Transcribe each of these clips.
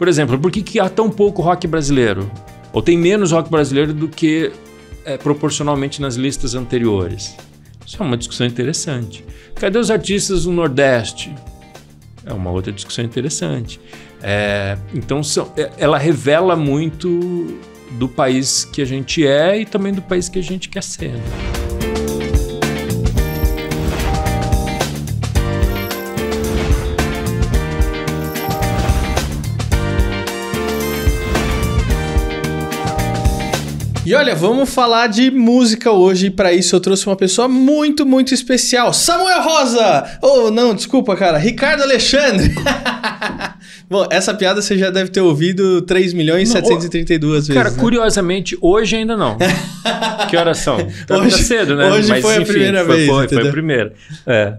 Por exemplo, por que, que há tão pouco rock brasileiro? Ou tem menos rock brasileiro do que é, proporcionalmente nas listas anteriores? Isso é uma discussão interessante. Cadê os artistas do Nordeste? É uma outra discussão interessante. É, então, são, é, ela revela muito do país que a gente é e também do país que a gente quer ser. Né? E olha, vamos falar de música hoje. E para isso eu trouxe uma pessoa muito, muito especial. Samuel Rosa! Ou oh, não, desculpa, cara. Ricardo Alexandre. Bom, essa piada você já deve ter ouvido 3 milhões e 732 vezes. Cara, né? curiosamente, hoje ainda não. que horas são? Tá, hoje, tá cedo, né? Hoje Mas, foi enfim, a primeira foi, vez. Foi, foi a primeira. É.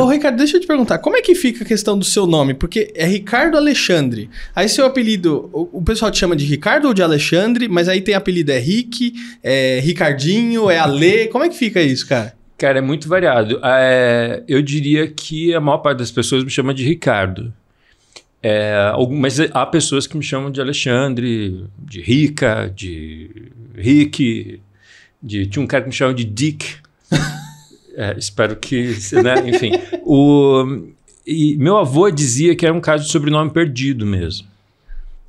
ô, Ricardo, deixa eu te perguntar. Como é que fica a questão do seu nome? Porque é Ricardo Alexandre. Aí seu apelido, o, o pessoal te chama de Ricardo ou de Alexandre, mas aí tem apelido é Rick, é Ricardinho, é Ale. Como é que fica isso, cara? Cara, é muito variado. É, eu diria que a maior parte das pessoas me chama de Ricardo. É, algumas, é, há pessoas que me chamam de Alexandre, de Rica, de Rick, de, tinha um cara que me chamava de Dick. é, espero que, né? enfim. O, e meu avô dizia que era um caso de sobrenome perdido mesmo.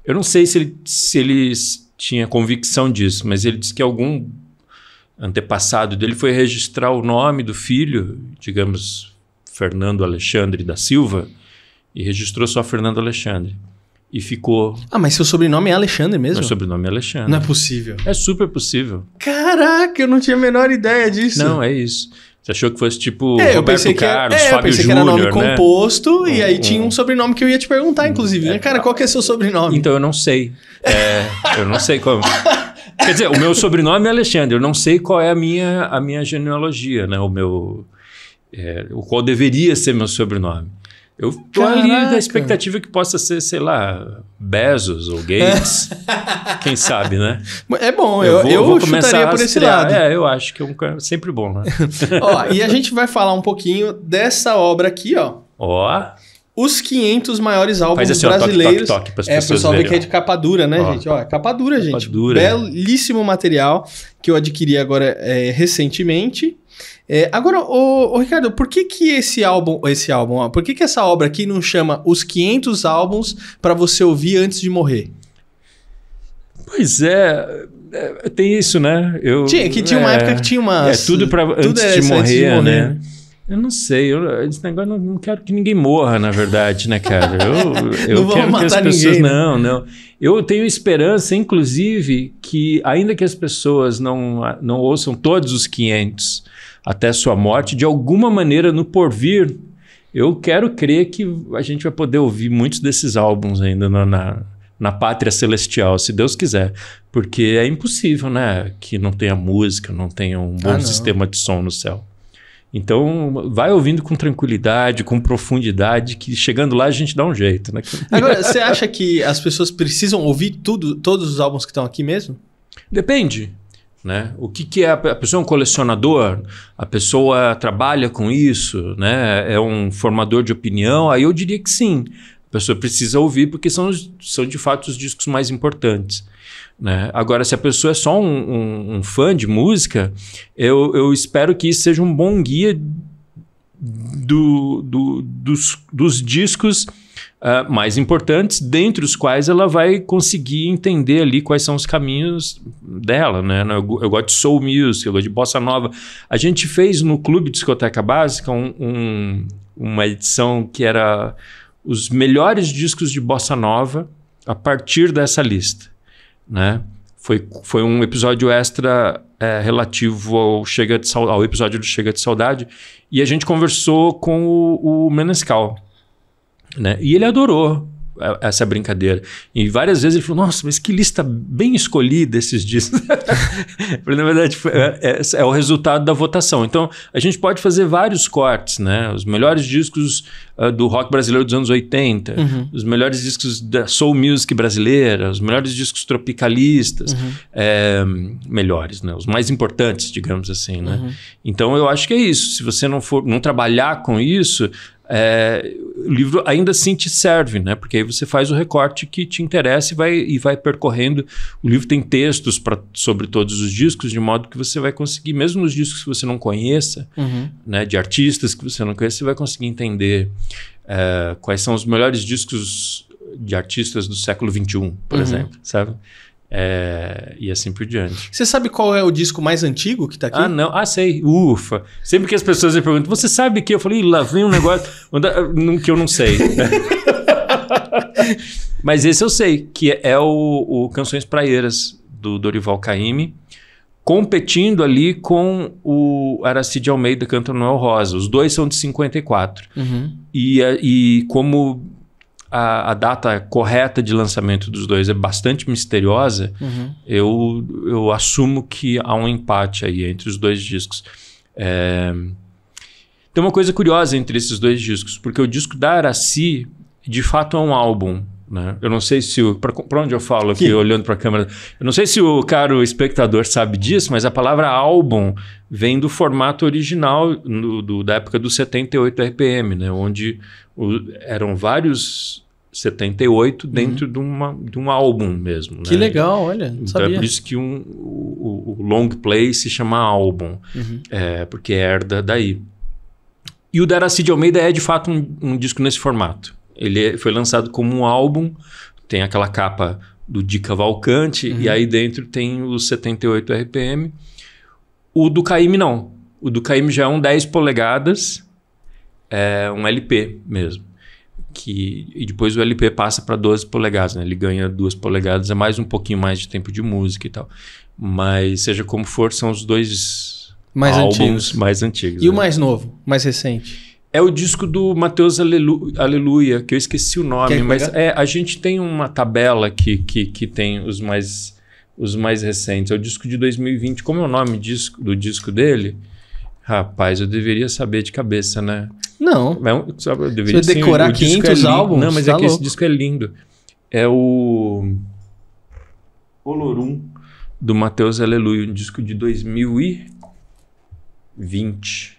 Eu não sei se ele, se ele tinha convicção disso, mas ele disse que algum antepassado dele foi registrar o nome do filho, digamos, Fernando Alexandre da Silva e registrou só Fernando Alexandre. E ficou. Ah, mas seu sobrenome é Alexandre mesmo? Meu sobrenome é Alexandre. Não é possível. É super possível. Caraca, eu não tinha a menor ideia disso. Não, é isso. Você achou que fosse tipo é, Roberto é- Carlos, é, Fábio Eu pensei Júnior, que era nome né? composto e um, aí tinha um sobrenome que eu ia te perguntar, inclusive. Né? É, Cara, qual que é seu sobrenome? Então, eu não sei. É, eu não sei como. Quer dizer, o meu sobrenome é Alexandre. Eu não sei qual é a minha, a minha genealogia, né? O meu... É, qual deveria ser meu sobrenome. Eu tô Caraca. ali na expectativa que possa ser, sei lá, Bezos ou Gates. É. Quem sabe, né? É bom, eu, eu, vou, eu vou chutaria por esse lado. É, eu acho que é um, sempre bom, né? ó, e a gente vai falar um pouquinho dessa obra aqui, ó. Ó. Os 500 maiores álbuns assim, brasileiros. toque, toque, toque é, o pessoal vê que é de capa dura, né, ó. gente? Ó, é capa dura, capa gente. Dura, é. Belíssimo é. material que eu adquiri agora é, recentemente. É, agora, ô, ô, Ricardo, por que que esse álbum, esse álbum, ó, por que que essa obra aqui não chama Os 500 Álbuns para você ouvir antes de morrer? Pois é, é tem isso, né? Eu, tinha, que tinha é, uma época que tinha uma... É, tudo para antes, é antes, de morrer, né? né? Eu não sei, eu, esse negócio não, não, quero que ninguém morra, na verdade, né, cara? Eu, eu não quero que as pessoas. Ninguém, né? Não, não. Eu tenho esperança, inclusive, que ainda que as pessoas não, não ouçam todos os 500, até sua morte, de alguma maneira no porvir, eu quero crer que a gente vai poder ouvir muitos desses álbuns ainda na, na, na pátria celestial, se Deus quiser. Porque é impossível, né? Que não tenha música, não tenha um bom ah, sistema de som no céu. Então, vai ouvindo com tranquilidade, com profundidade, que chegando lá a gente dá um jeito, né? Agora, você acha que as pessoas precisam ouvir tudo, todos os álbuns que estão aqui mesmo? Depende. Né? O que, que é a, a pessoa é um colecionador, a pessoa trabalha com isso, né? é um formador de opinião? Aí eu diria que sim. A pessoa precisa ouvir, porque são, são de fato os discos mais importantes. Né? Agora, se a pessoa é só um, um, um fã de música, eu, eu espero que isso seja um bom guia do, do, dos, dos discos uh, mais importantes, dentre os quais ela vai conseguir entender ali quais são os caminhos dela, né? Eu, eu gosto de soul music, eu gosto de bossa nova. A gente fez no Clube Discoteca Básica um, um, uma edição que era os melhores discos de bossa nova a partir dessa lista, né? Foi, foi um episódio extra é, relativo ao, Chega de, ao episódio do Chega de Saudade e a gente conversou com o, o Menescal, né? E ele adorou essa brincadeira. E várias vezes ele falou: Nossa, mas que lista bem escolhida esses discos. Na verdade, é, é, é, o resultado da votação. Então, a gente pode fazer vários cortes, né? Os melhores discos uh, do rock brasileiro dos anos 80, uhum. os melhores discos da soul music brasileira, os melhores discos tropicalistas, uhum. é, melhores, né? Os mais importantes, digamos assim, né? Uhum. Então, eu acho que é isso. Se você não for não trabalhar com isso, é, o livro ainda assim te serve, né? Porque aí você faz o recorte que te interessa e vai, e vai percorrendo. O livro tem textos pra, sobre todos os discos, de modo que você vai conseguir, mesmo nos discos que você não conheça, uhum. né, de artistas que você não conhece, você vai conseguir entender é, quais são os melhores discos de artistas do século XXI, por uhum. exemplo, sabe? É, e assim por diante. Você sabe qual é o disco mais antigo que está aqui? Ah, não. Ah, sei. Ufa. Sempre que as pessoas me perguntam, você sabe que? Eu falei, lá vem um negócio ah, que eu não sei. Mas esse eu sei, que é, é o, o Canções Praieiras, do Dorival Caymmi, competindo ali com o Aracide Almeida Canto Noel Rosa. Os dois são de 54. Uhum. E, e como a, a, data correta de lançamento dos dois é bastante misteriosa, uhum. eu, eu assumo que há um empate aí entre os dois discos. É... Tem uma coisa curiosa entre esses dois discos, porque o disco da Araci, de fato, é um álbum. Né? Eu não sei se. Para onde eu falo aqui, que? olhando para a câmera? Eu não sei se o caro espectador sabe disso, mas a palavra álbum vem do formato original no, do, da época do 78 RPM, né? onde o, eram vários 78 uhum. dentro uhum. de, uma, de um álbum mesmo. Né? Que legal, olha. Então é sabia. é por isso que um, o, o long play se chama álbum, uhum. é, porque herda daí. E o da de Almeida é de fato um, um disco nesse formato. Ele é, foi lançado como um álbum, tem aquela capa do dica valcante uhum. e aí dentro tem os 78 RPM. O do Caime não. O do Caime já é um 10 polegadas é um LP mesmo. Que, e depois o LP passa para 12 polegadas, né? Ele ganha 2 polegadas, é mais um pouquinho mais de tempo de música e tal. Mas seja como for, são os dois mais álbuns antigos. mais antigos. E né? o mais novo, mais recente? É o disco do Mateus Alelu Aleluia, que eu esqueci o nome, mas é, a gente tem uma tabela que, que, que tem os mais, os mais recentes. É o disco de 2020. Como é o nome disco, do disco dele? Rapaz, eu deveria saber de cabeça, né? Não. Não, é sabe, eu deveria Você decorar 500 é álbuns? Não, mas tá é que esse disco é lindo. É o Olorum do Matheus Aleluia, um disco de 2020.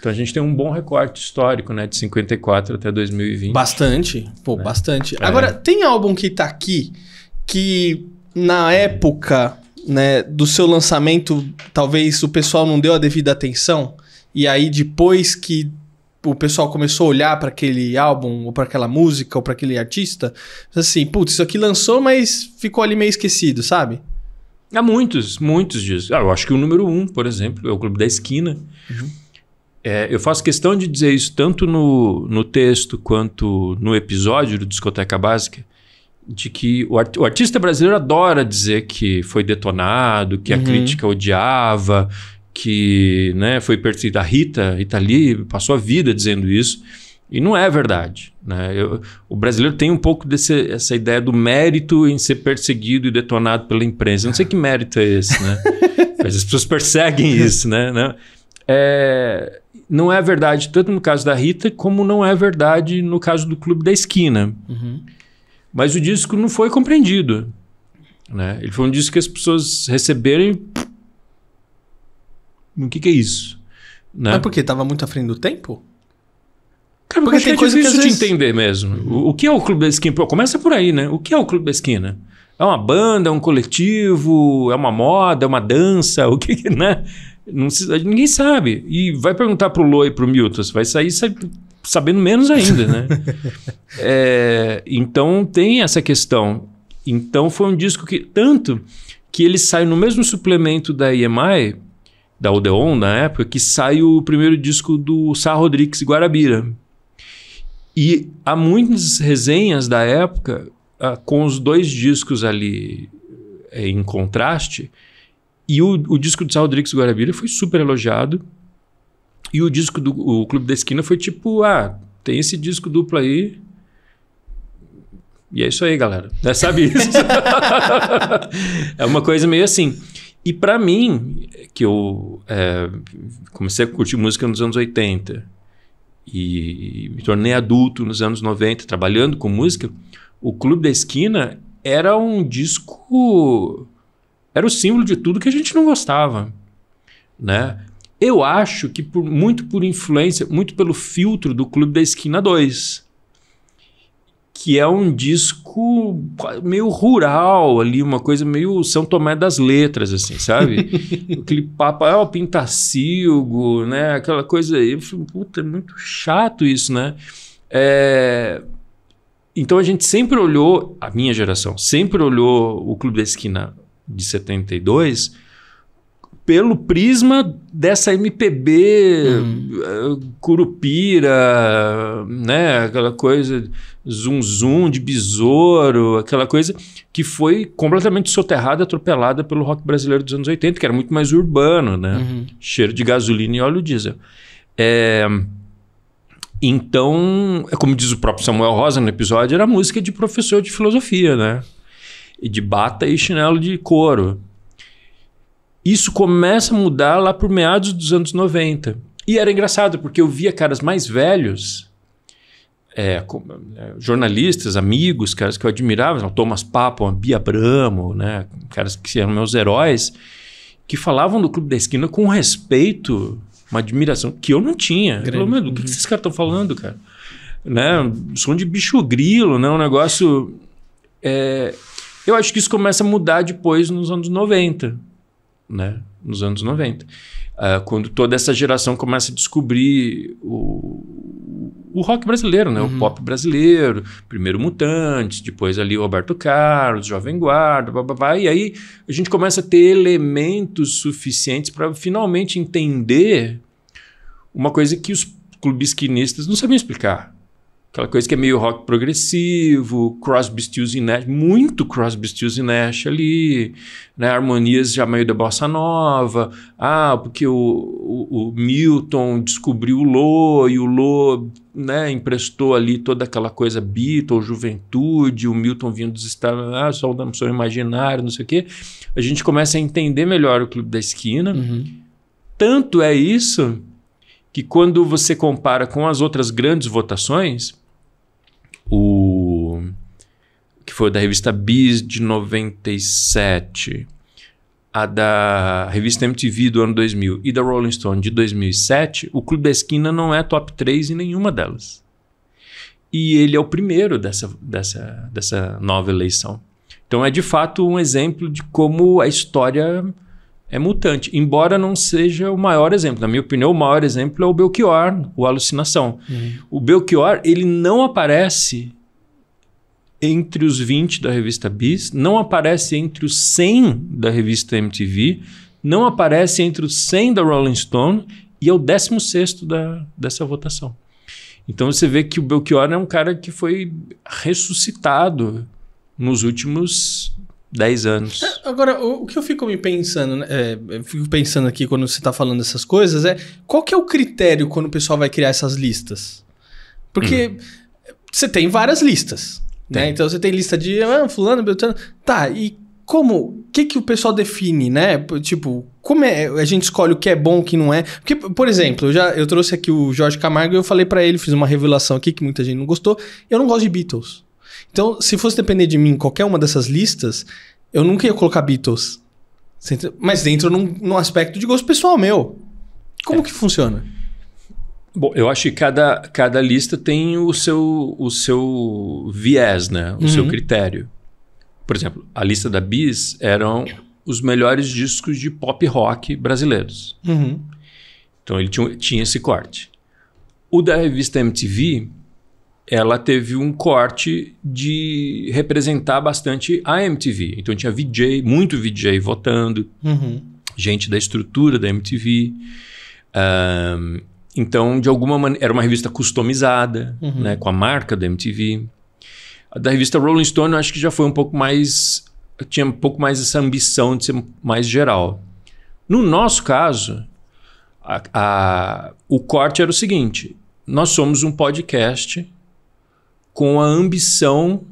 Então a gente tem um bom recorte histórico, né, de 54 até 2020. Bastante, pô, né? bastante. É. Agora tem álbum que tá aqui que na época, né, do seu lançamento, talvez o pessoal não deu a devida atenção e aí depois que o pessoal começou a olhar para aquele álbum, ou para aquela música, ou para aquele artista, assim, putz, isso aqui lançou, mas ficou ali meio esquecido, sabe? Há muitos, muitos dias. Ah, eu acho que o número um, por exemplo, é o Clube da Esquina. Uhum. É, eu faço questão de dizer isso tanto no, no texto quanto no episódio do Discoteca Básica, de que o, art, o artista brasileiro adora dizer que foi detonado, que uhum. a crítica odiava, que né, foi perseguida. A Rita, Rita Lee, passou a vida dizendo isso. E não é verdade. Né? Eu, o brasileiro tem um pouco desse, essa ideia do mérito em ser perseguido e detonado pela imprensa. não sei que mérito é esse, né? Mas as pessoas perseguem isso, né? É, não é verdade tanto no caso da Rita, como não é verdade no caso do Clube da Esquina. Uhum. Mas o disco não foi compreendido. Né? Ele foi um disco que as pessoas receberam o que, que é isso? Né? Mas por quê? Estava muito à frente do tempo? Cara, porque, tem é coisa difícil que vezes... de entender mesmo. O, o, que é o Clube da Esquina? Pô, começa por aí, né? O que é o Clube da Esquina? É uma banda, é um coletivo, é uma moda, é uma dança, o que, que né? Não, ninguém sabe. E vai perguntar pro Loi e pro Milton, você vai sair sabendo menos ainda, né? é, então tem essa questão. Então foi um disco que tanto que ele sai no mesmo suplemento da EMI da Odeon, na época, que sai o primeiro disco do Sá Rodrigues Guarabira. E há muitas resenhas da época ah, com os dois discos ali eh, em contraste. E o, o disco do Sá Rodrigues Guarabira foi super elogiado. E o disco do o Clube da Esquina foi tipo: ah, tem esse disco duplo aí, e é isso aí, galera. É, sabe isso? é uma coisa meio assim. E para mim, que eu é, comecei a curtir música nos anos 80 e, e me tornei adulto nos anos 90, trabalhando com música, o Clube da Esquina era um disco. Era o símbolo de tudo que a gente não gostava. Né? Eu acho que por, muito por influência, muito pelo filtro do Clube da Esquina 2 que é um disco meio rural ali, uma coisa meio São Tomé das Letras, assim, sabe? Aquele papo, é o Pintacilgo, né? Aquela coisa aí. Eu falei, puta, é muito chato isso, né? É... Então a gente sempre olhou, a minha geração, sempre olhou o Clube da Esquina de 72 pelo prisma dessa MPB eh, curupira, né? Aquela coisa zum zum de besouro, aquela coisa que foi completamente soterrada, atropelada pelo rock brasileiro dos anos 80, que era muito mais urbano, né? Uhum. Cheiro de gasolina e óleo diesel. É... Então, é como diz o próprio Samuel Rosa no episódio, era música de professor de filosofia, né? E de bata e chinelo de couro. Isso começa a mudar lá por meados dos anos 90. E era engraçado, porque eu via caras mais velhos, é, é jornalistas, amigos, caras que eu admirava, Thomas Papo, Bia Bramo, né, caras que eram meus heróis, que falavam do Clube da Esquina com respeito, uma admiração que eu não tinha. Grande. Eu falei, que, uhum. que esses caras estão falando, cara? Né, som de bicho grilo, né, um negócio... É, eu acho que isso começa a mudar depois nos anos 90 né? nos anos 90. Uh, ah, quando toda essa geração começa a descobrir o, o rock brasileiro, né? Uhum. o pop brasileiro, primeiro Mutantes, depois ali Roberto Carlos, Jovem Guarda, blá, blá, blá, e aí a gente começa a ter elementos suficientes para finalmente entender uma coisa que os clubes quinistas não sabiam explicar. Aquela coisa que é meio rock progressivo, Crosby, Stills e Nash, muito Crosby, Stills e Nash ali, né? harmonias já meio da bossa nova. Ah, porque o, o, o Milton descobriu o Lô e o Lô né, emprestou ali toda aquela coisa Beatles, juventude, o Milton vindo dos Estados Unidos, ah, só o seu imaginário, não sei o quê. A gente começa a entender melhor o Clube da Esquina. Uhum. Tanto é isso que quando você compara com as outras grandes votações, o que foi da revista Biz de 97, a da revista MTV do ano 2000 e da Rolling Stone de 2007, o Clube da Esquina não é top 3 em nenhuma delas. E ele é o primeiro dessa, dessa, dessa nova eleição. Então é de fato um exemplo de como a história é mutante, embora não seja o maior exemplo. Na minha opinião, o maior exemplo é o Belchior, o Alucinação. Uhum. O Belchior, ele não aparece entre os 20 da revista Bis, não aparece entre os 100 da revista MTV, não aparece entre os 100 da Rolling Stone e é o 16 da, dessa votação. Então você vê que o Belchior é um cara que foi ressuscitado nos últimos 10 anos. É, agora, o, o que eu fico me pensando, né? é, eu fico pensando aqui quando você está falando essas coisas, é qual que é o critério quando o pessoal vai criar essas listas? Porque hum. você tem várias listas, né? tem. né? Então você tem lista de ah, fulano, beltrano, tá, e como, o que que o pessoal define, né? Tipo, como é, a gente escolhe o que é bom, o que não é? Porque, por exemplo, eu já eu trouxe aqui o Jorge Camargo e eu falei para ele, fiz uma revelação aqui que muita gente não gostou, eu não gosto de Beatles. Então, se fosse depender de mim, qualquer uma dessas listas, eu nunca ia colocar Beatles. Mas dentro num, num aspecto de gosto pessoal meu. Como é. que funciona? Bom, eu acho que cada, cada lista tem o seu, o seu viés, né? O uhum. seu critério. Por exemplo, a lista da Bis eram os melhores discos de pop rock brasileiros. Uhum. Então ele tinha, tinha esse corte. O da revista MTV ela teve um corte de representar bastante a MTV. Então tinha VJ, muito VJ votando, uhum. gente da estrutura da MTV. Um, então, de alguma maneira, era uma revista customizada, uhum. né, com a marca da MTV. A da revista Rolling Stone, eu acho que já foi um pouco mais. tinha um pouco mais essa ambição de ser mais geral. No nosso caso, a, a, o corte era o seguinte: nós somos um podcast com a ambição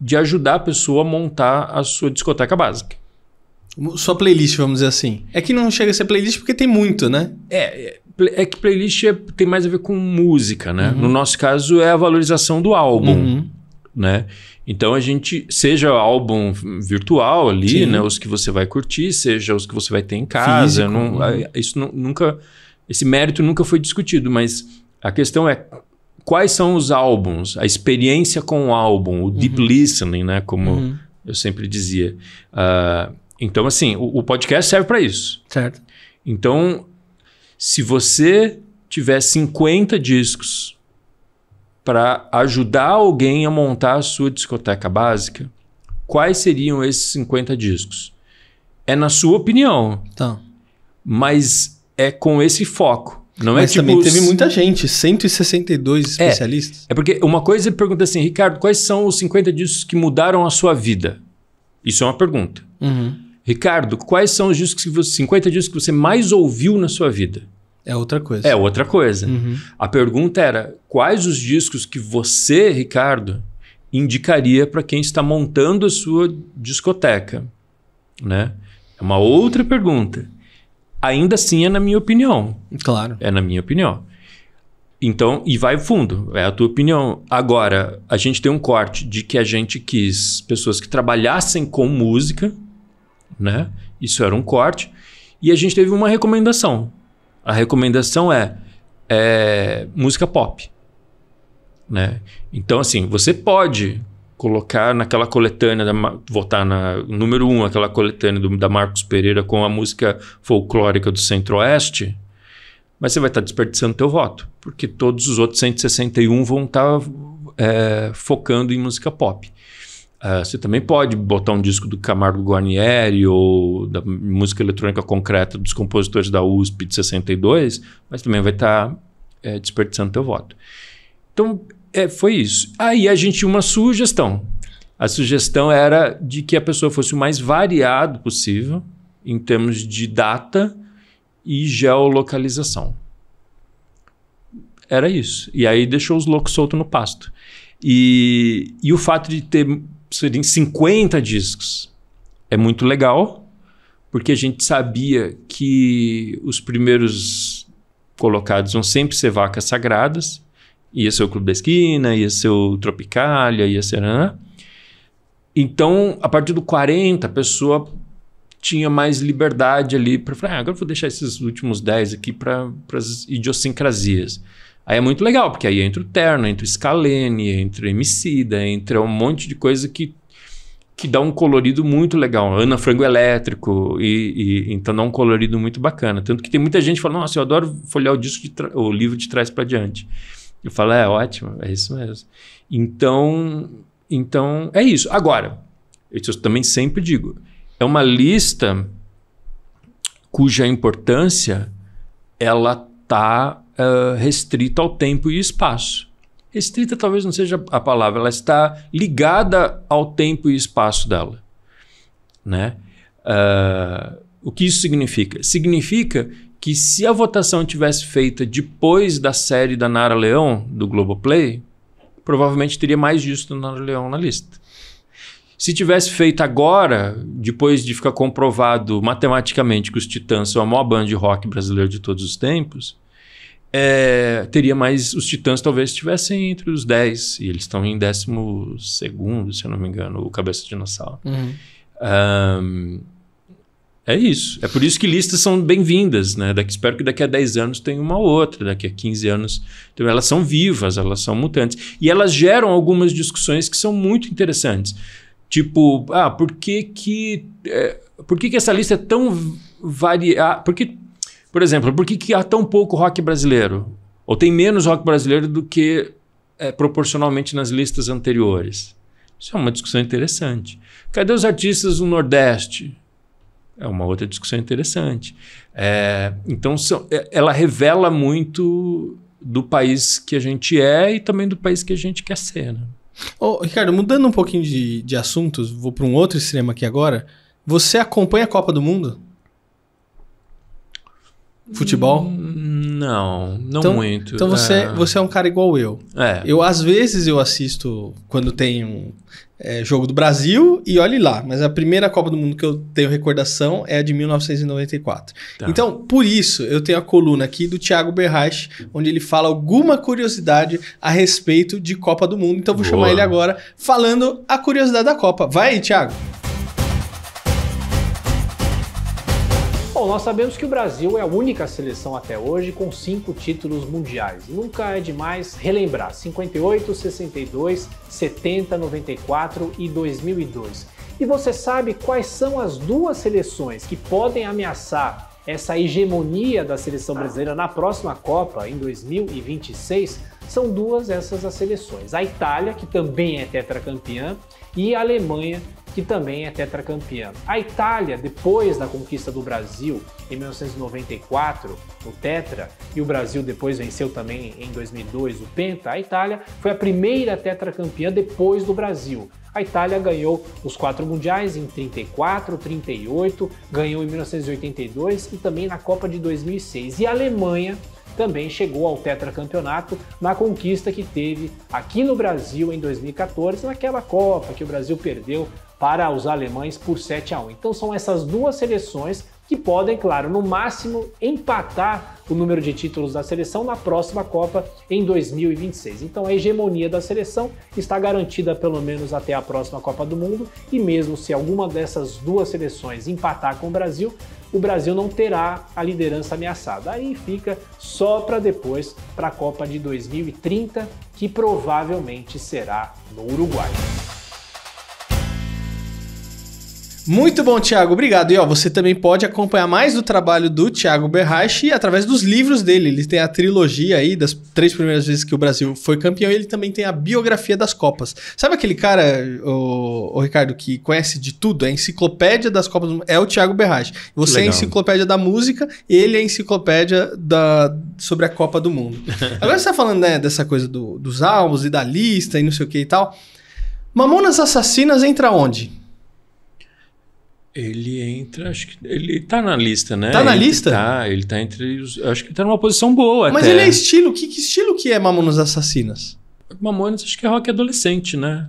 de ajudar a pessoa a montar a sua discoteca básica. Sua playlist, vamos dizer assim. É que não chega a ser playlist porque tem muito, né? É, é, é que playlist é, tem mais a ver com música, né? Uhum. No nosso caso, é a valorização do álbum, uhum. né? Então a gente, seja álbum virtual ali, Sim. né? Os que você vai curtir, seja os que você vai ter em casa. Físico, não, uhum. Isso nunca. Esse mérito nunca foi discutido, mas a questão é quais são os álbuns, a experiência com o álbum, o uhum. deep uhum. listening, né? Como uhum. eu sempre dizia. Uh, então, assim, o, o podcast serve para isso. Certo. Então, se você tiver 50 discos para ajudar alguém a montar a sua discoteca básica, quais seriam esses 50 discos? É na sua opinião. Tá. Mas é com esse foco. Não é Mas é tipo também teve muita gente, 162 é. especialistas. É, porque uma coisa é pergunta assim, Ricardo, quais são os 50 discos que mudaram a sua vida? Isso é uma pergunta. Uhum. Ricardo, quais são os discos que você, 50 discos que você mais ouviu na sua vida? É outra coisa. É outra coisa. Uhum. A pergunta era: quais os discos que você, Ricardo, indicaria para quem está montando a sua discoteca? Né? É uma outra pergunta ainda assim é na minha opinião. Claro. É na minha opinião. Então, e vai fundo, é a tua opinião. Agora, a gente tem um corte de que a gente quis pessoas que trabalhassem com música, né? Isso era um corte. E a gente teve uma recomendação. A recomendação é, é música pop, né? Então, assim, você pode colocar naquela coletânea, da, votar na número um, aquela coletânea do, da Marcos Pereira com a música folclórica do Centro-Oeste, mas você vai estar tá desperdiçando teu voto, porque todos os outros 161 vão estar tá, é, focando em música pop. Uh, você também pode botar um disco do Camargo Guarnieri ou da música eletrônica concreta dos compositores da USP de 62, mas também vai estar tá, é, desperdiçando teu voto. Então, é, foi isso. Aí a gente tinha uma sugestão. A sugestão era de que a pessoa fosse o mais variado possível em termos de data e geolocalização. Era isso. E aí deixou os loucos soltos no pasto. E, e o fato de ter serem 50 discos é muito legal, porque a gente sabia que os primeiros colocados vão sempre ser vacas sagradas ia ser o Clube da Esquina, ia ser o Tropicália, ia ser... Né? Então, a partir do 40, a pessoa tinha mais liberdade ali para falar, ah, agora vou deixar esses últimos 10 aqui para as idiosincrasias. Aí é muito legal, porque aí entra o Terno, entra o Scalene, entra o Emicida, entra um monte de coisa que, que dá um colorido muito legal. Ana Frango Elétrico, e, e então dá um colorido muito bacana. Tanto que tem muita gente falando, nossa, eu adoro folhear o, disco o livro de trás para diante. Eu falo, é ótimo, é isso mesmo. Então, então é isso. Agora, eu também sempre digo, é uma lista cuja importância ela está uh, eh, restrita ao tempo e espaço. Restrita talvez não seja a palavra, ela está ligada ao tempo e espaço dela. Né? Uh, o que isso significa? Significa que se a votação tivesse feita depois da série da Nara Leão, do Globoplay, provavelmente teria mais disso do Nara Leão na lista. Se tivesse feito agora, depois de ficar comprovado matematicamente que os Titãs são a maior banda de rock brasileiro de todos os tempos, é, teria mais. Os Titãs talvez estivessem entre os 10, e eles estão em 12, se eu não me engano, o Cabeça de Dinossauro. Uhum. Um, é isso. É por isso que listas são bem-vindas, né? Daqui, espero que daqui a 10 anos tenha uma outra, daqui a 15 anos. Então elas são vivas, elas são mutantes. E elas geram algumas discussões que são muito interessantes. Tipo, ah, por que que, é, por que, que essa lista é tão variada? Ah, por que, por exemplo, por que, que há tão pouco rock brasileiro? Ou tem menos rock brasileiro do que é, proporcionalmente nas listas anteriores? Isso é uma discussão interessante. Cadê os artistas do Nordeste? É uma outra discussão interessante. É, então, são, é, ela revela muito do país que a gente é e também do país que a gente quer ser. Né? Oh, Ricardo, mudando um pouquinho de, de assuntos, vou para um outro extremo aqui agora. Você acompanha a Copa do Mundo? Futebol? Hum, não, não então, muito. Então você é. você é um cara igual eu. É. Eu às vezes eu assisto quando tem um, é, jogo do Brasil e olhe lá. Mas a primeira Copa do Mundo que eu tenho recordação é a de 1994. Tá. Então, por isso, eu tenho a coluna aqui do Thiago Berrache, onde ele fala alguma curiosidade a respeito de Copa do Mundo. Então, vou Boa. chamar ele agora falando a curiosidade da Copa. Vai aí, Thiago! Bom, nós sabemos que o Brasil é a única seleção até hoje com cinco títulos mundiais. Nunca é demais relembrar: 58, 62, 70, 94 e 2002. E você sabe quais são as duas seleções que podem ameaçar essa hegemonia da seleção brasileira na próxima Copa, em 2026? São duas essas as seleções: a Itália, que também é tetracampeã, e a Alemanha, que também é tetracampeã. A Itália, depois da conquista do Brasil em 1994, o tetra, e o Brasil depois venceu também em 2002 o penta, a Itália foi a primeira tetracampeã depois do Brasil. A Itália ganhou os quatro mundiais em 34, 38, ganhou em 1982 e também na Copa de 2006. E a Alemanha também chegou ao tetracampeonato na conquista que teve aqui no Brasil em 2014, naquela Copa que o Brasil perdeu para os alemães por 7 a 1. Então são essas duas seleções que podem, claro, no máximo empatar o número de títulos da seleção na próxima Copa em 2026. Então a hegemonia da seleção está garantida pelo menos até a próxima Copa do Mundo e mesmo se alguma dessas duas seleções empatar com o Brasil, o Brasil não terá a liderança ameaçada. Aí fica só para depois, para a Copa de 2030, que provavelmente será no Uruguai. Muito bom, Thiago. Obrigado. E ó, você também pode acompanhar mais do trabalho do Thiago Berrache através dos livros dele. Ele tem a trilogia aí das três primeiras vezes que o Brasil foi campeão. E ele também tem a biografia das Copas. Sabe aquele cara, o, o Ricardo, que conhece de tudo? É a enciclopédia das Copas. É o Thiago Berrache. Você Legal. é a enciclopédia da música, ele é a enciclopédia da, sobre a Copa do Mundo. Agora você está falando né, dessa coisa do, dos álbuns e da lista e não sei o que e tal. Mamonas Assassinas entra onde? Ele entra, acho que ele tá na lista, né? Tá na ele lista? Tá, ele tá entre os. Acho que tá numa posição boa. Mas até. ele é estilo. Que, que, estilo que é Mamonas Assassinas? Mamonas acho que é rock adolescente, né?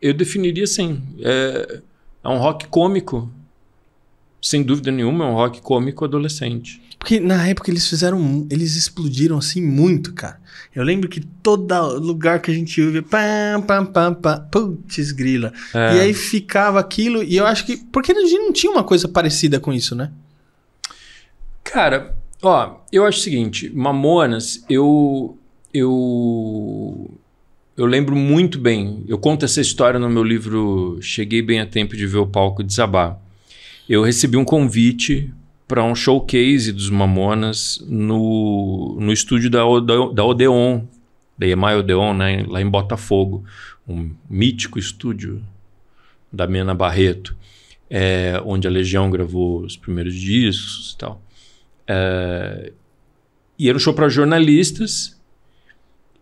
Eu definiria assim. É, é um rock cômico sem dúvida nenhuma, é um rock cômico adolescente. Porque na época eles fizeram. Eles explodiram assim muito, cara. Eu lembro que todo lugar que a gente ouvia. Pam, pam, pam, pam. Putz, grila. É. E aí ficava aquilo. E eu acho que. Porque a gente não tinha uma coisa parecida com isso, né? Cara, ó. Eu acho o seguinte. Mamonas, eu. Eu. Eu lembro muito bem. Eu conto essa história no meu livro Cheguei Bem a Tempo de Ver o Palco Desabar eu recebi um convite para um showcase dos Mamonas no, no estúdio da, da, da Odeon, da EMAI Odeon, né, lá em Botafogo, um mítico estúdio da Mena Barreto, é, onde a Legião gravou os primeiros discos e tal. É, e era um show para jornalistas.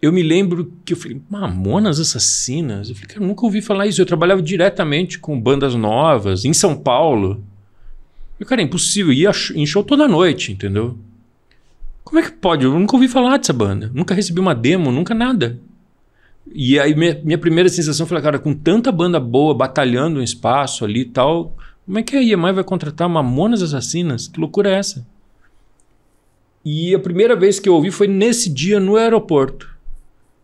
Eu me lembro que eu falei, Mamonas Assassinas? Eu falei, cara, eu nunca ouvi falar isso. Eu trabalhava diretamente com bandas novas em São Paulo. E, cara, é impossível. Ia em show toda noite, entendeu? Como é que pode? Eu nunca ouvi falar dessa banda. Nunca recebi uma demo, nunca nada. E aí minha, minha primeira sensação foi, cara, com tanta banda boa batalhando um espaço ali e tal, como é que a IEMAI vai contratar Mamonas Assassinas? Que loucura é essa? E a primeira vez que eu ouvi foi nesse dia no aeroporto.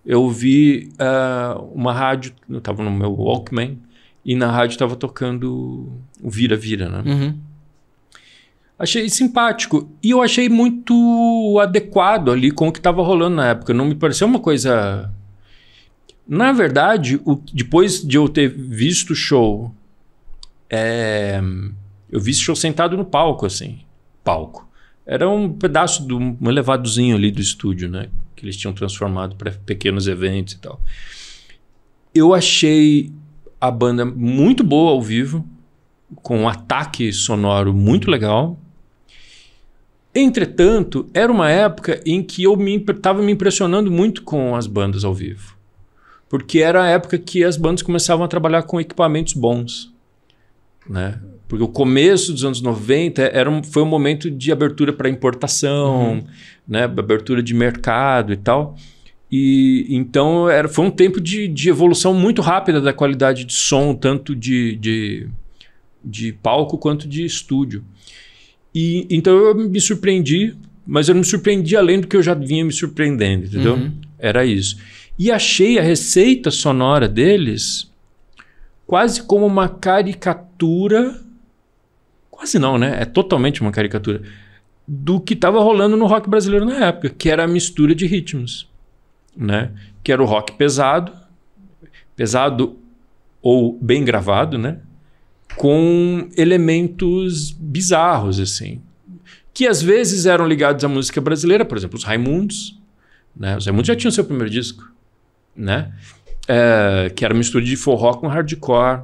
Eu ouvi uh, uma rádio, eu tava no meu Walkman, e na rádio tava tocando o Vira Vira, né? Uhum. Achei simpático. E eu achei muito adequado ali com o que estava rolando na época. Não me pareceu uma coisa. Na verdade, o... depois de eu ter visto o show, é... eu vi esse show sentado no palco, assim. Palco. Era um pedaço de um elevadozinho ali do estúdio, né? Que eles tinham transformado para pequenos eventos e tal. Eu achei a banda muito boa ao vivo, com um ataque sonoro muito legal. Entretanto, era uma época em que eu estava me, me impressionando muito com as bandas ao vivo. Porque era a época que as bandas começavam a trabalhar com equipamentos bons. Né? Porque o começo dos anos 90 era um, foi um momento de abertura para importação, uhum. né? abertura de mercado e tal. E então era, foi um tempo de, de evolução muito rápida da qualidade de som, tanto de, de, de palco quanto de estúdio. E, então eu me surpreendi, mas eu não me surpreendi além do que eu já vinha me surpreendendo, entendeu? Uhum. Era isso. E achei a receita sonora deles quase como uma caricatura. Quase não, né? É totalmente uma caricatura. Do que estava rolando no rock brasileiro na época, que era a mistura de ritmos. Né? Que era o rock pesado, pesado ou bem gravado, né? com elementos bizarros, assim. Que às vezes eram ligados à música brasileira, por exemplo, os Raimundos. Né? Os Raimundos já tinham seu primeiro disco, né? É, que era mistura de forró com hardcore.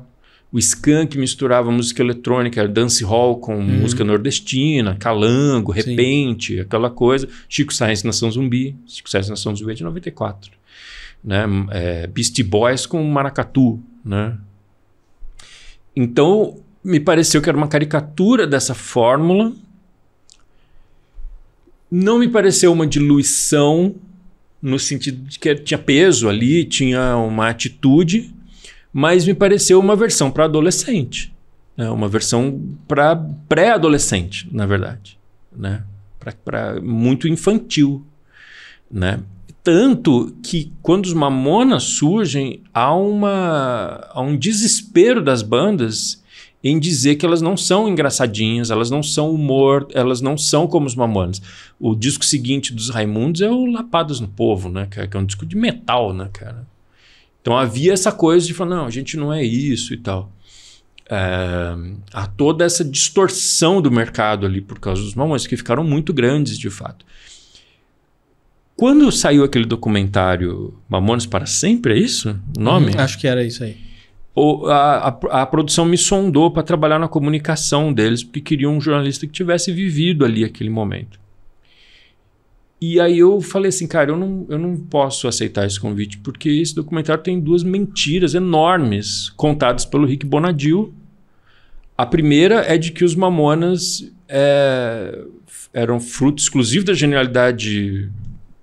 O Skank misturava música eletrônica, dancehall com uhum. música nordestina, calango, repente, Sim. aquela coisa. Chico Sainz Nação Zumbi, Chico Sainz Nação Zumbi é de 94. Né? É, Beastie Boys com maracatu, né? Então, me pareceu que era uma caricatura dessa fórmula. Não me pareceu uma diluição no sentido de que tinha peso ali, tinha uma atitude, mas me pareceu uma versão para adolescente. Né? Uma versão para pré-adolescente, na verdade. Né? Para muito infantil. Né? Tanto que quando os mamonas surgem, há, uma, há um desespero das bandas em dizer que elas não são engraçadinhas, elas não são humor, elas não são como os mamonas. O disco seguinte dos Raimundos é o Lapadas no Povo, né, cara? Que é um disco de metal, né, cara? Então havia essa coisa de falar, não, a gente não é isso e tal. É, há toda essa distorção do mercado ali por causa dos mamonas, que ficaram muito grandes de fato. Quando saiu aquele documentário Mamonas para Sempre, é isso o nome? Hum, acho que era isso aí. O, a, a, a, produção me sondou para trabalhar na comunicação deles, porque queria um jornalista que tivesse vivido ali aquele momento. E aí eu falei assim, cara, eu não, eu não posso aceitar esse convite, porque esse documentário tem duas mentiras enormes contadas pelo Rick Bonadil. A primeira é de que os mamonas é, eram fruto exclusivo da genialidade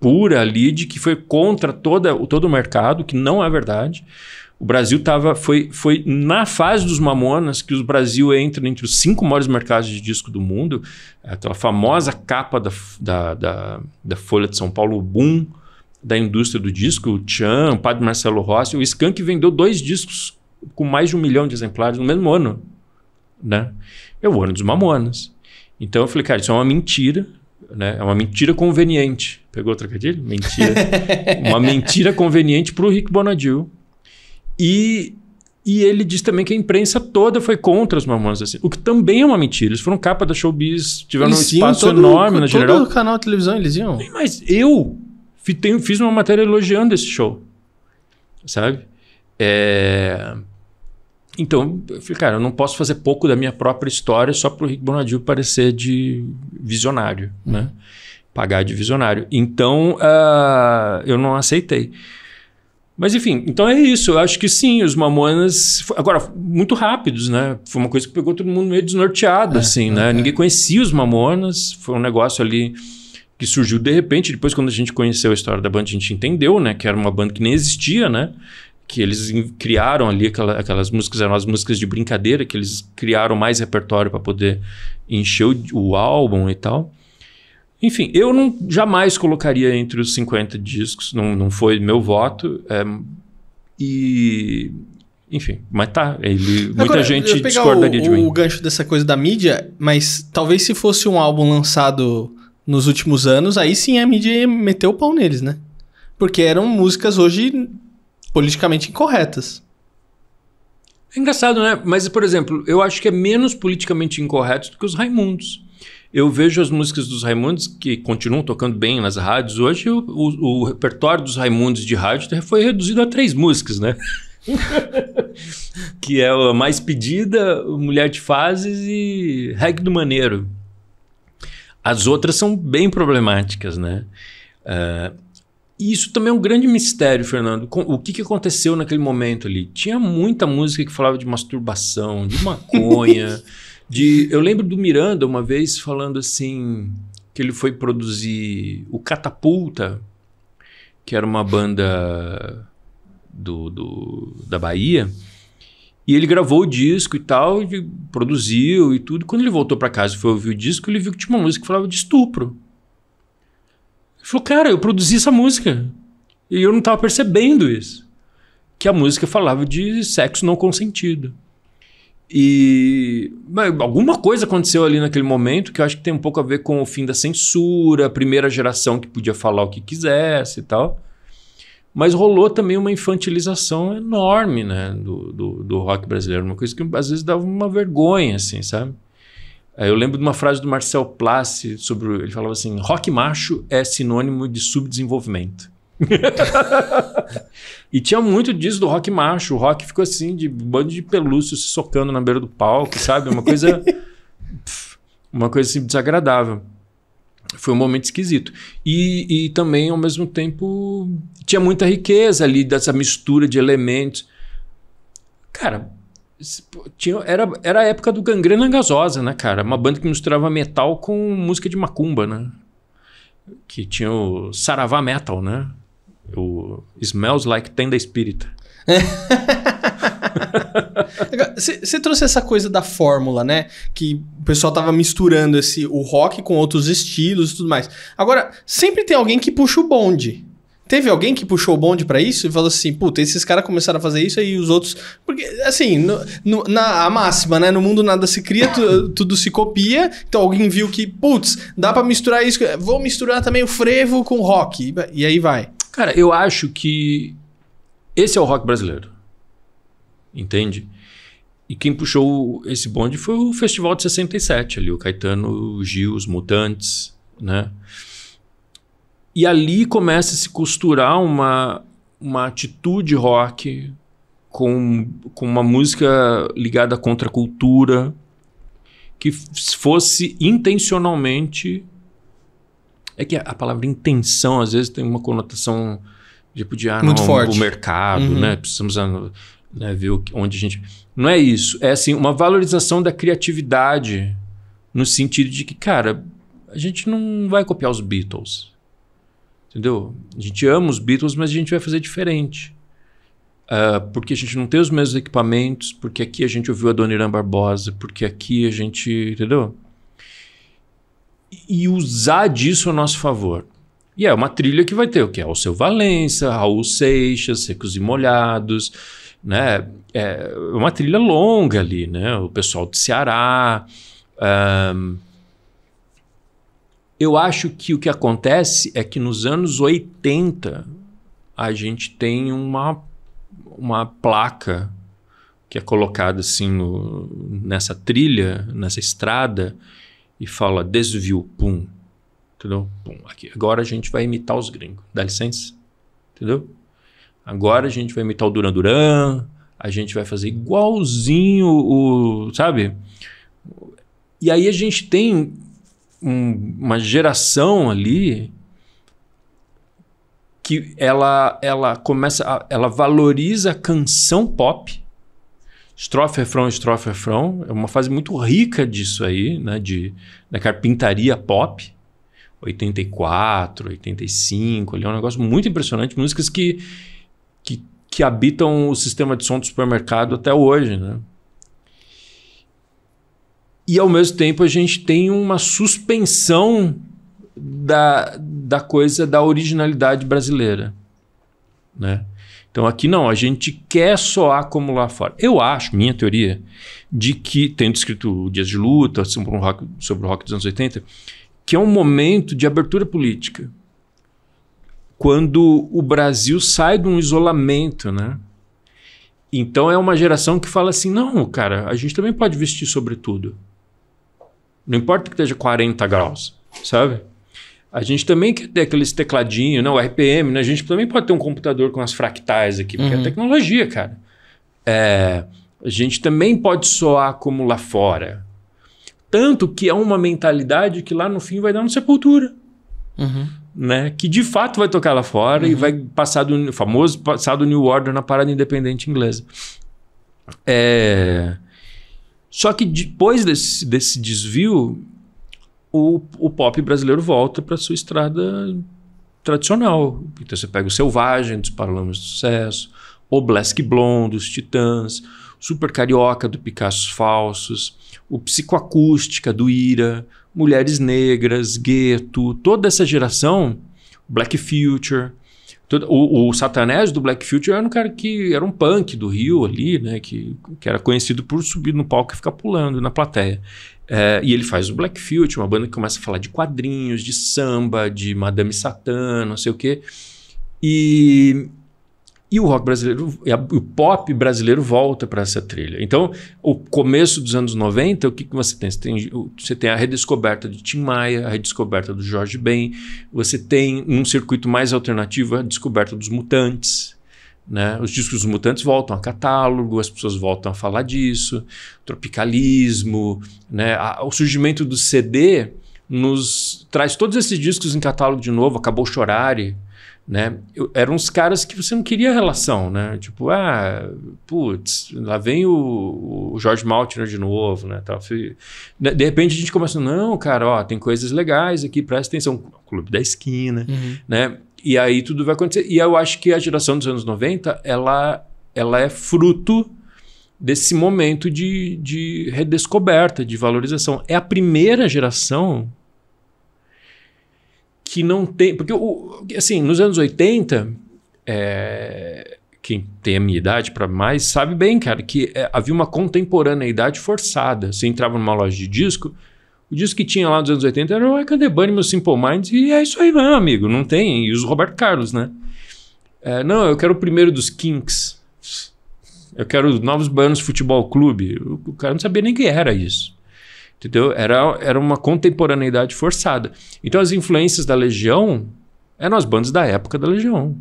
pura ali de que foi contra toda, todo o mercado, que não é verdade. O Brasil tava, foi, foi na fase dos mamonas que o Brasil entra entre os cinco maiores mercados de disco do mundo. Aquela famosa capa da, da, da, da Folha de São Paulo, o boom da indústria do disco, o Tchan, o Padre Marcelo Rossi. O Skank vendeu dois discos com mais de um milhão de exemplares no mesmo ano. Né? É o ano dos mamonas. Então eu falei, cara, isso é uma mentira. Né? É uma mentira conveniente. Pegou o trocadilho? Mentira. uma mentira conveniente para o Rick Bonadil. E, e ele diz também que a imprensa toda foi contra os mamães assim o que também é uma mentira. Eles foram capa da Showbiz, tiveram eles um espaço todo, enorme na geral. Todo canal de televisão eles iam. Mas eu fiz uma matéria elogiando esse show, sabe? É... Então, eu falei, cara, eu não posso fazer pouco da minha própria história só para o Rick Bonadil parecer de visionário, né? Pagar de visionário. Então, uh, eu não aceitei. Mas enfim, então é isso. Eu acho que sim, os Mamonas. Agora, muito rápidos, né? Foi uma coisa que pegou todo mundo meio desnorteado, é, assim, é, né? É. Ninguém conhecia os Mamonas. Foi um negócio ali que surgiu de repente. Depois, quando a gente conheceu a história da banda, a gente entendeu, né? Que era uma banda que nem existia, né? que eles criaram ali, aquelas, aquelas músicas eram as músicas de brincadeira, que eles criaram mais repertório para poder encher o, o, álbum e tal. Enfim, eu não jamais colocaria entre os 50 discos, não, não foi meu voto. É, e. Enfim, mas tá, ele, Agora, muita gente discordaria o, de mim. o gancho dessa coisa da mídia, mas talvez se fosse um álbum lançado nos últimos anos, aí sim a mídia meteu o pau neles, né? Porque eram músicas hoje politicamente incorretas. É engraçado, né? Mas, por exemplo, eu acho que é menos politicamente incorreto do que os Raimundos. Eu vejo as músicas dos Raimundos, que continuam tocando bem nas rádios hoje, o, o, o repertório dos Raimundos de rádio tá, foi reduzido a três músicas, né? que é a mais pedida, Mulher de Fases e Reg do Maneiro. As outras são bem problemáticas, né? Uh, e isso também é um grande mistério, Fernando. O que, que aconteceu naquele momento ali? Tinha muita música que falava de masturbação, de maconha. de, eu lembro do Miranda uma vez falando assim que ele foi produzir o Catapulta, que era uma banda do, do da Bahia. E ele gravou o disco e tal, e produziu e tudo. Quando ele voltou para casa e foi ouvir o disco, ele viu que tinha uma música que falava de estupro. Ele falou, cara, eu produzi essa música. E eu não estava percebendo isso. Que a música falava de sexo não consentido. E alguma coisa aconteceu ali naquele momento que eu acho que tem um pouco a ver com o fim da censura, a primeira geração que podia falar o que quisesse e tal. Mas rolou também uma infantilização enorme né, do, do, do rock brasileiro, uma coisa que às vezes dava uma vergonha, assim, sabe? É, eu lembro de uma frase do Marcel Place sobre. Ele falava assim: rock macho é sinônimo de subdesenvolvimento. e tinha muito disso do rock macho. O rock ficou assim, de bando de pelúcio se socando na beira do palco, sabe? Uma coisa. uma coisa assim, desagradável. Foi um momento esquisito. E, e também, ao mesmo tempo, tinha muita riqueza ali dessa mistura de elementos. Cara, tinha, era, era a época do Gangrena Gasosa, né, cara? Uma banda que misturava metal com música de macumba, né? Que tinha o Saravá Metal, né? O Smells Like Tenda Espírita. Você trouxe essa coisa da fórmula, né? Que o pessoal tava misturando esse, o rock com outros estilos e tudo mais. Agora, sempre tem alguém que puxa o bonde. Teve alguém que puxou o bonde para isso e falou assim, puta, esses caras começaram a fazer isso aí os outros... Porque, assim, no, no, na a máxima, né? No mundo nada se cria, tu, tudo se copia. Então alguém viu que, putz, dá para misturar isso. Vou misturar também o frevo com rock. E aí vai. Cara, eu acho que esse é o rock brasileiro. Entende? E quem puxou esse bonde foi o Festival de 67 ali. O Caetano, o Gil, os Mutantes, né? E ali começa a se costurar uma, uma atitude rock com, com uma música ligada à contracultura que fosse intencionalmente. É que a, palavra intenção às vezes tem uma conotação tipo, de podia ah, muito não, forte. o mercado, uhum. né? Precisamos ah, né, ver onde a gente. Não é isso. É assim, uma valorização da criatividade no sentido de que, cara, a gente não vai copiar os Beatles. Entendeu? A gente ama os Beatles, mas a gente vai fazer diferente. Uh, porque a gente não tem os mesmos equipamentos, porque aqui a gente ouviu a Dona Irã Barbosa, porque aqui a gente. Entendeu? E usar disso a nosso favor. E é uma trilha que vai ter o que? O seu Valença, Raul Seixas, Secos e Molhados, né? É, é uma trilha longa ali, né? O pessoal do Ceará. Um, eu acho que o que acontece é que nos anos 80 a gente tem uma, uma placa que é colocada assim no, nessa trilha, nessa estrada, e fala desvio, pum. Entendeu? Pum, aqui. Agora a gente vai imitar os gringos. Dá licença? Entendeu? Agora a gente vai imitar o Duran Duran, a gente vai fazer igualzinho o. Sabe? E aí a gente tem um, uma geração ali que ela ela começa a, ela valoriza a canção pop estrofe refrão estrofe refrão é uma fase muito rica disso aí né de da carpintaria pop 84 85 ali é um negócio muito impressionante músicas que que, que habitam o sistema de som do supermercado até hoje né e ao mesmo tempo a gente tem uma suspensão da, da coisa da originalidade brasileira. Né? Então aqui não, a gente quer soar como lá fora. Eu acho, minha teoria, de que, tendo escrito Dias de Luta sobre, rock, sobre o rock dos anos 80, que é um momento de abertura política. Quando o Brasil sai de um isolamento, né? Então é uma geração que fala assim: não, cara, a gente também pode vestir sobretudo. Não importa que esteja 40 graus, sabe? A gente também quer ter aqueles tecladinhos, não? Né, RPM, né? A gente também pode ter um computador com as fractais aqui, porque é uhum. é tecnologia, cara. É, a gente também pode soar como lá fora. Tanto que é uma mentalidade que lá no fim vai dar uma sepultura. Uhum. Né? Que de fato vai tocar lá fora uhum. e vai passar do famoso passar do New Order na parada independente inglesa. É... Só que depois desse, desse desvio, o, o pop brasileiro volta para sua estrada tradicional. Então você pega o Selvagem, dos Paralamas do Sucesso, o Blask Blonde, dos Titãs, Super Carioca, do Picasso Falsos, o Psicoacústica, do Ira, Mulheres Negras, Gueto, toda essa geração, Black Future, o, o, Satanás do Black Future era um cara que era um punk do Rio ali, né? Que, que era conhecido por subir no palco e ficar pulando na plateia. É, e ele faz o Black Future, uma banda que começa a falar de quadrinhos, de samba, de Madame Satã, não sei o quê. E e o rock brasileiro, e a, o pop brasileiro volta para essa trilha. Então, o começo dos anos 90, o que, que você tem? Você tem, você tem a redescoberta de Tim Maia, a redescoberta do Jorge Ben, você tem um circuito mais alternativo, a descoberta dos mutantes. Né? Os discos dos mutantes voltam a catálogo, as pessoas voltam a falar disso, tropicalismo, né? o surgimento do CD nos traz todos esses discos em catálogo de novo, acabou Chorare né? Eu, eram uns caras que você não queria relação, né? Tipo, ah, putz, lá vem o, o Jorge Maltner de novo, né? Tal. Né, de repente a gente começa, não, cara, ó, tem coisas legais aqui, presta atenção, Clube da Esquina, uhum. né? E aí tudo vai acontecer. E eu acho que a geração dos anos 90, ela, ela é fruto desse momento de, de redescoberta, de valorização. É a primeira geração que não tem. Porque, o, assim, nos anos 80, é, quem tem a minha idade para mais sabe bem, cara, que é, havia uma contemporaneidade forçada. Você entrava numa loja de disco, o disco que tinha lá nos anos 80 era o I Can The Bunny, meu Simple Minds, e é isso aí, meu amigo, não tem. E os Roberto Carlos, né? É, não, eu quero o primeiro dos Kinks. Eu quero os novos baianos Futebol Clube. o cara não sabia nem que era isso. Entendeu? Era, era uma contemporaneidade forçada. Então as influências da Legião eram as bandas da época da Legião.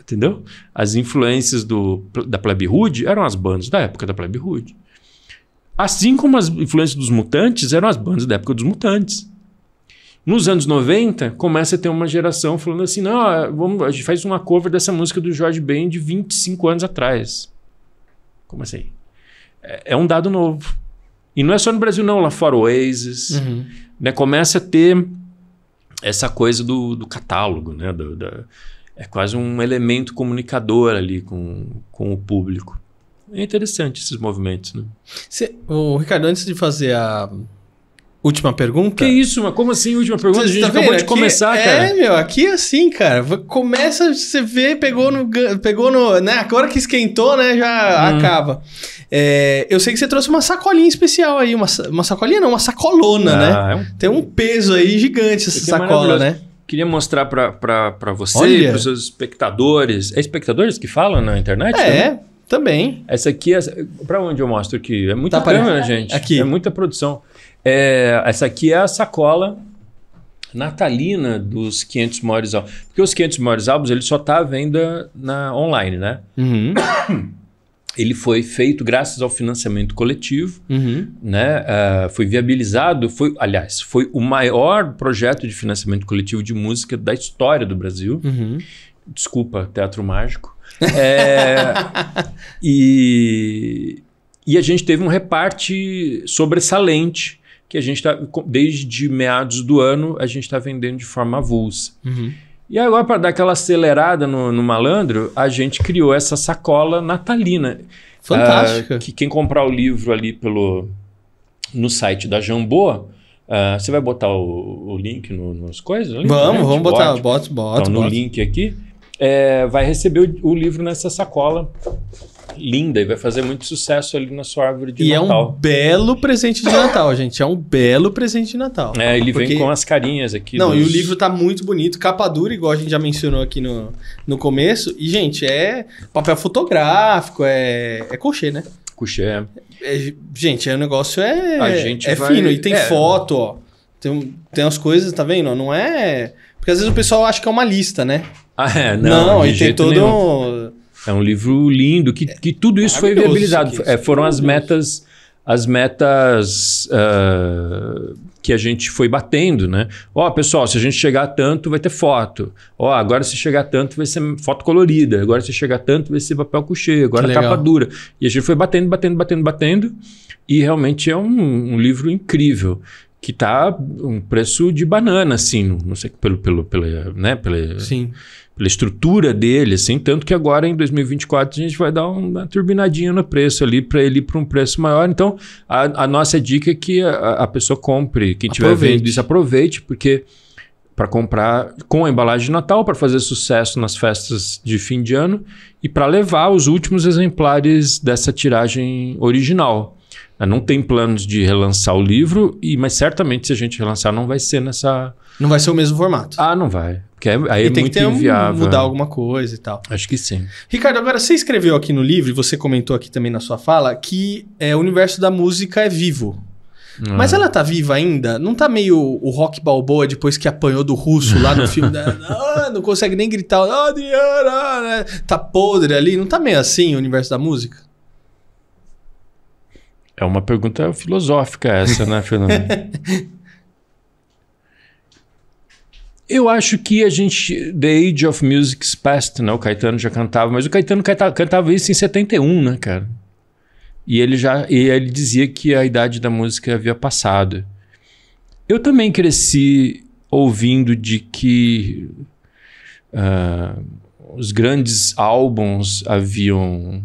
Entendeu? As influências do, da Plebe Hood eram as bandas da época da Plebe Hood. Assim como as influências dos mutantes eram as bandas da época dos mutantes. Nos anos 90, começa a ter uma geração falando assim: não, é, vamos, a gente faz uma cover dessa música do George Ben de 25 anos atrás. Como assim? É, é um dado novo. E não é só no Brasil, não. Lá fora, Oasis. Uhum. Né? Começa a ter essa coisa do, do catálogo, né? Do, da, é quase um elemento comunicador ali com, com o público. É interessante esses movimentos, né? o Ricardo, antes de fazer a, Última pergunta? Que isso, mas como assim última pergunta? Você a gente tá acabou vendo? de aqui, começar, é, cara. É, meu, aqui é assim, cara. Começa, você vê, pegou no. Pegou no né? Agora que esquentou, né? Já hum. acaba. É, eu sei que você trouxe uma sacolinha especial aí. Uma, uma sacolinha não, uma sacolona, né? ah, né? É um... Tem um peso aí gigante essa é sacola, né? queria mostrar para você e para os seus espectadores. É espectadores que falam na internet? É, também. também. Essa aqui, é, para onde eu mostro aqui? É muita tá câmera, gente. Aqui. É muita produção. É, essa aqui é a sacola natalina dos 500 maiores álbuns. Porque os 500 maiores álbuns, ele só está à venda na online, né? Uhum. Ele foi feito graças ao financiamento coletivo, uhum. né? Uh, foi viabilizado, foi, aliás, foi o maior projeto de financiamento coletivo de música da história do Brasil. Uhum. Desculpa, Teatro Mágico. É, e, e a gente teve um reparte sobressalente que a gente está, desde meados do ano, a gente está vendendo de forma avulsa. Uhum. E agora, para dar aquela acelerada no, no, malandro, a gente criou essa sacola natalina. Fantástica. Uh, que quem comprar o livro ali pelo no site da Jamboa, uh, você vai botar o, o link no, nas coisas? vamos, né? vamos botar. Bota, bota, então, no link aqui, é, vai receber o, o livro nessa sacola linda e vai fazer muito sucesso ali na sua árvore de e Natal. E é um belo presente de Natal, gente. É um belo presente de Natal. É, ele porque... vem com as carinhas aqui. Não, dos... e o livro tá muito bonito, capa dura, igual a gente já mencionou aqui no, no começo. E, gente, é papel fotográfico, é, é colchê, né? Cochê, É, gente, é, o negócio é, a gente é vai... fino e tem é, foto, ó. Tem, tem as coisas, tá vendo? Não é. Porque às vezes o pessoal acha que é uma lista, né? Ah, é, não. Não, e tem todo. Nenhum. É um livro lindo, que, que tudo isso foi viabilizado. Isso é, foram as metas as metas uh, que a gente foi batendo, né? Ó, oh, pessoal, se a gente chegar a tanto, vai ter foto. Ó, oh, agora se chegar a tanto, vai ser foto colorida. Agora se chegar a tanto, vai ser papel couchê. Agora capa dura. E a gente foi batendo, batendo, batendo, batendo. E realmente é um, um livro incrível que tá um preço de banana, assim, não sei, pelo, pelo, pela, né, pela, Sim. pela estrutura dele, assim, tanto que agora em 2024 a gente vai dar uma turbinadinha no preço ali para ele ir para um preço maior. Então, a, a, nossa dica é que a, a pessoa compre, quem estiver vendo isso, aproveite, porque para comprar com a embalagem de Natal, para fazer sucesso nas festas de fim de ano e para levar os últimos exemplares dessa tiragem original. Né? Não tem planos de relançar o livro, e mas certamente se a gente relançar não vai ser nessa. Não vai ser o mesmo formato. Ah, não vai. Porque aí e é tem muito que ter inviável. Um, mudar alguma coisa e tal. Acho que sim. Ricardo, agora você escreveu aqui no livro, e você comentou aqui também na sua fala, que é, o universo da música é vivo. Ah. Mas ela tá viva ainda? Não tá meio o rock balboa depois que apanhou do russo lá no filme? Da, ah, não consegue nem gritar. né? Tá podre ali. Não tá meio assim o universo da música? É uma pergunta filosófica essa, né, Fernando? Eu acho que a gente. The Age of Music's Past, né? O Caetano já cantava, mas o Caetano cantava isso em 71, né, cara? E ele já. E ele dizia que a idade da música havia passado. Eu também cresci ouvindo de que uh, os grandes álbuns haviam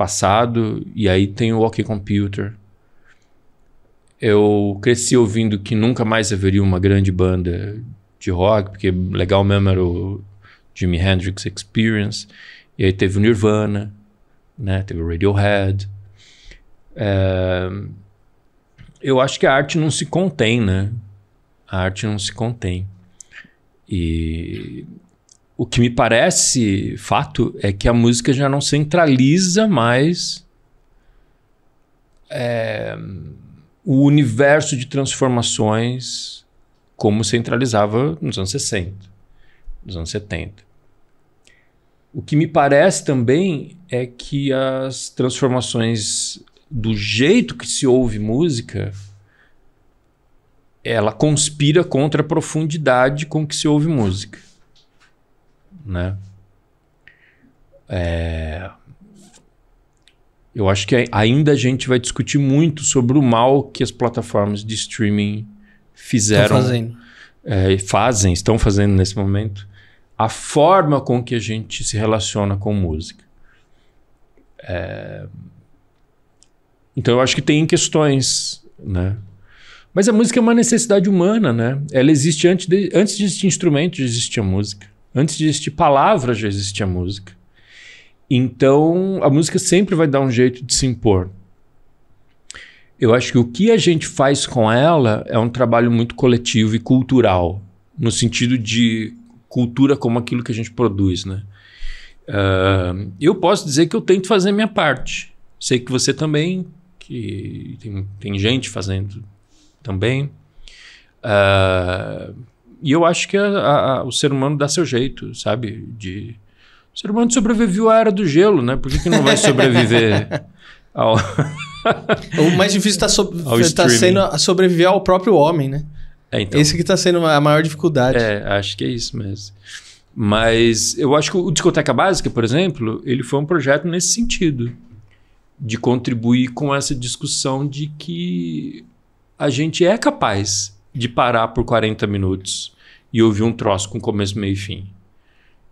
passado, e aí tem o OK Computer. Eu cresci ouvindo que nunca mais haveria uma grande banda de rock, porque legal mesmo era o Jimi Hendrix Experience, e aí teve o Nirvana, né? teve o Radiohead. É... Eu acho que a arte não se contém, né? A arte não se contém. E o que me parece fato é que a música já não centraliza mais é, o universo de transformações como centralizava nos anos 60, nos anos 70. O que me parece também é que as transformações do jeito que se ouve música, ela conspira contra a profundidade com que se ouve música né? É... Eu acho que ainda a gente vai discutir muito sobre o mal que as plataformas de streaming fizeram. Estão fazendo. É, fazem, estão fazendo nesse momento. A forma com que a gente se relaciona com música. É... Então eu acho que tem questões, né? Mas a música é uma necessidade humana, né? Ela existe antes de, antes de existir instrumento, existia música. Antes de existir palavra, já existia música. Então, a música sempre vai dar um jeito de se impor. Eu acho que o que a gente faz com ela é um trabalho muito coletivo e cultural, no sentido de cultura como aquilo que a gente produz, né? Uh, eu posso dizer que eu tento fazer minha parte. Sei que você também, que tem, tem gente fazendo também. Ah, e eu acho que a, a, o ser humano dá seu jeito, sabe? De, o ser humano sobreviveu à era do gelo, né? Por que, que não vai sobreviver ao. o mais difícil está so tá sendo a sobreviver ao próprio homem, né? É, então, Esse que está sendo a maior dificuldade. É, acho que é isso mesmo. Mas eu acho que o Discoteca Básica, por exemplo, ele foi um projeto nesse sentido. De contribuir com essa discussão de que a gente é capaz de parar por 40 minutos e ouvir um troço com começo, meio e fim.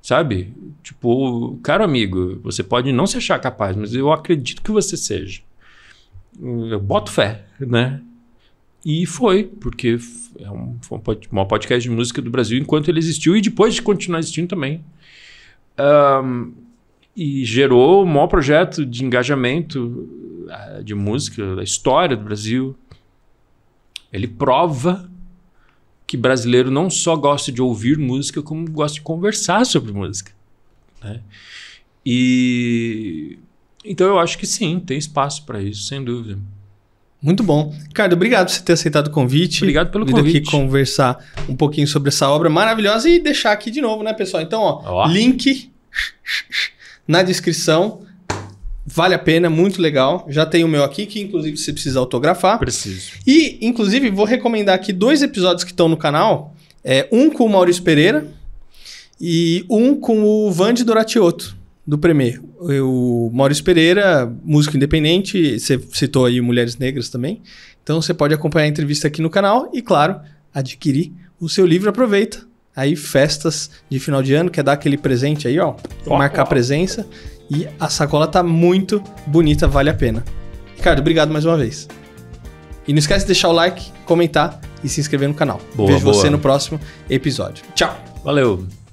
Sabe? Tipo, caro amigo, você pode não se achar capaz, mas eu acredito que você seja. Eu boto fé, né? E foi, porque é um, foi um podcast de música do Brasil enquanto ele existiu e depois de continuar existindo também. Um, e gerou o maior projeto de engajamento ah, de música da história do Brasil. Ele prova que brasileiro não só gosta de ouvir música, como gosta de conversar sobre música. Né? E então eu acho que sim, tem espaço para isso, sem dúvida. Muito bom. Ricardo, obrigado por você ter aceitado o convite. Obrigado pelo convite. aqui conversar um pouquinho sobre essa obra maravilhosa e deixar aqui de novo, né, pessoal? Então, ó, ó. link na descrição Vale a pena, muito legal. Já tem o meu aqui, que inclusive você precisa autografar. Preciso. E, inclusive, vou recomendar aqui dois episódios que estão no canal. É, um com o Maurício Pereira e um com o Vande Doratioto, do Premier. O Maurício Pereira, músico independente, você citou aí Mulheres Negras também. Então você pode acompanhar a entrevista aqui no canal e, claro, adquirir o seu livro. Aproveita aí festas de final de ano, quer dar aquele presente aí, ó, ó marcar ó. presença. E a sacola tá muito bonita, vale a pena. Ricardo, obrigado mais uma vez. E não esquece de deixar o like, comentar e se inscrever no canal. Boa, Vejo boa. você no próximo episódio. Tchau. Valeu.